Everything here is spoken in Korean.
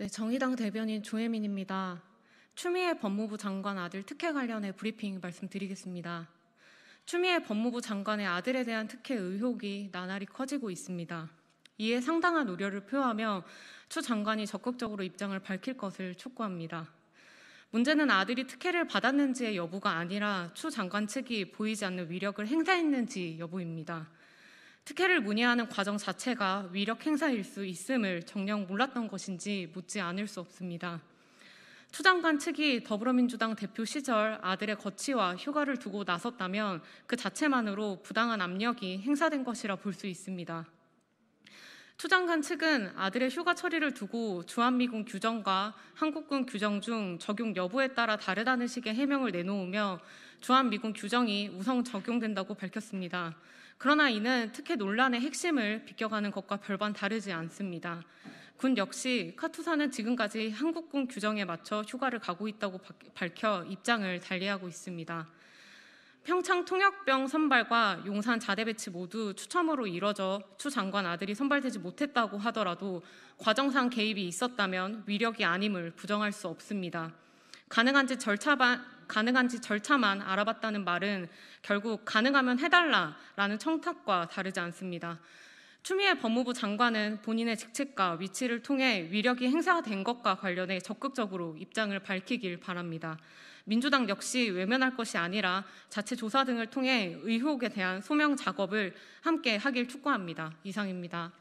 네, 정의당 대변인 조혜민입니다. 추미애 법무부 장관 아들 특혜 관련해 브리핑 말씀드리겠습니다. 추미애 법무부 장관의 아들에 대한 특혜 의혹이 나날이 커지고 있습니다. 이에 상당한 우려를 표하며 추 장관이 적극적으로 입장을 밝힐 것을 촉구합니다. 문제는 아들이 특혜를 받았는지의 여부가 아니라 추 장관 측이 보이지 않는 위력을 행사했는지 여부입니다. 특혜를 문의하는 과정 자체가 위력 행사일 수 있음을 정녕 몰랐던 것인지 묻지 않을 수 없습니다. 추 장관 측이 더불어민주당 대표 시절 아들의 거취와 휴가를 두고 나섰다면 그 자체만으로 부당한 압력이 행사된 것이라 볼 수 있습니다. 투장관 측은 아들의 휴가 처리를 두고 주한미군 규정과 한국군 규정 중 적용 여부에 따라 다르다는 식의 해명을 내놓으며 주한미군 규정이 우선 적용된다고 밝혔습니다. 그러나 이는 특혜 논란의 핵심을 비껴가는 것과 별반 다르지 않습니다. 군 역시 카투사는 지금까지 한국군 규정에 맞춰 휴가를 가고 있다고 밝혀 입장을 달리하고 있습니다. 평창 통역병 선발과 용산 자대 배치 모두 추첨으로 이뤄져 추 장관 아들이 선발되지 못했다고 하더라도 과정상 개입이 있었다면 위력이 아님을 부정할 수 없습니다. 가능한지 절차만, 가능한지 절차만 알아봤다는 말은 결국 가능하면 해달라라는 청탁과 다르지 않습니다. 추미애 법무부 장관은 본인의 직책과 위치를 통해 위력이 행사된 것과 관련해 적극적으로 입장을 밝히길 바랍니다. 민주당 역시 외면할 것이 아니라 자체 조사 등을 통해 의혹에 대한 소명 작업을 함께 하길 촉구합니다. 이상입니다.